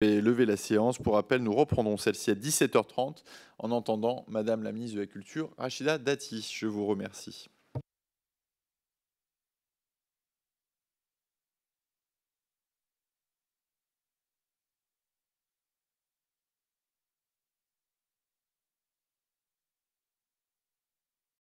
vais lever la séance. Pour rappel, nous reprendrons celle-ci à 17h30 en entendant Madame la ministre de la Culture, Rachida Dati. Je vous remercie.